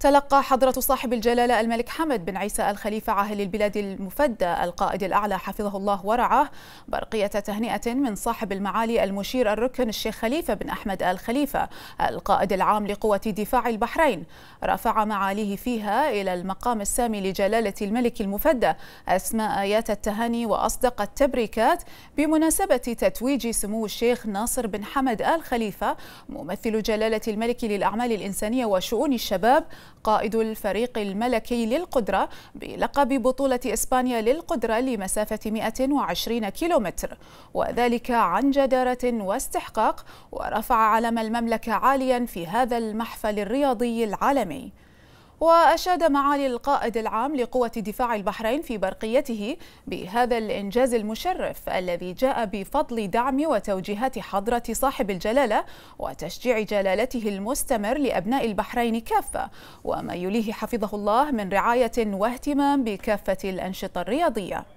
تلقى حضرة صاحب الجلالة الملك حمد بن عيسى الخليفة عاهل البلاد المفدى القائد الأعلى حفظه الله ورعاه برقية تهنئة من صاحب المعالي المشير الركن الشيخ خليفة بن أحمد آل خليفة القائد العام لقوة دفاع البحرين رفع معاليه فيها إلى المقام السامي لجلالة الملك المفدى أسماء آيات التهاني وأصدق التبريكات بمناسبة تتويج سمو الشيخ ناصر بن حمد آل خليفة ممثل جلالة الملك للأعمال الإنسانية وشؤون الشباب قائد الفريق الملكي للقدرة بلقب بطولة إسبانيا للقدرة لمسافة 120 كيلومتر وذلك عن جدارة واستحقاق ورفع علم المملكة عاليا في هذا المحفل الرياضي العالمي وأشاد معالي القائد العام لقوة دفاع البحرين في برقيته بهذا الإنجاز المشرف الذي جاء بفضل دعم وتوجيهات حضرة صاحب الجلالة وتشجيع جلالته المستمر لأبناء البحرين كافة وما يليه حفظه الله من رعاية واهتمام بكافة الأنشطة الرياضية